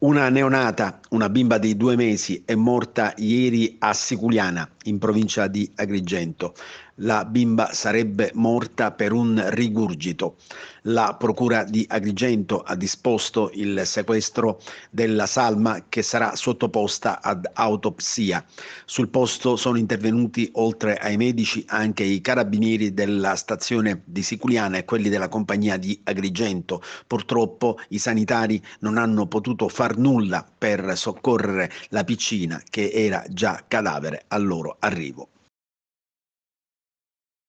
una neonata una bimba di due mesi è morta ieri a Siculiana, in provincia di Agrigento. La bimba sarebbe morta per un rigurgito. La Procura di Agrigento ha disposto il sequestro della salma che sarà sottoposta ad autopsia. Sul posto sono intervenuti, oltre ai medici, anche i carabinieri della stazione di Siculiana e quelli della compagnia di Agrigento. Purtroppo i sanitari non hanno potuto far nulla per soccorrere la piccina che era già cadavere al loro arrivo.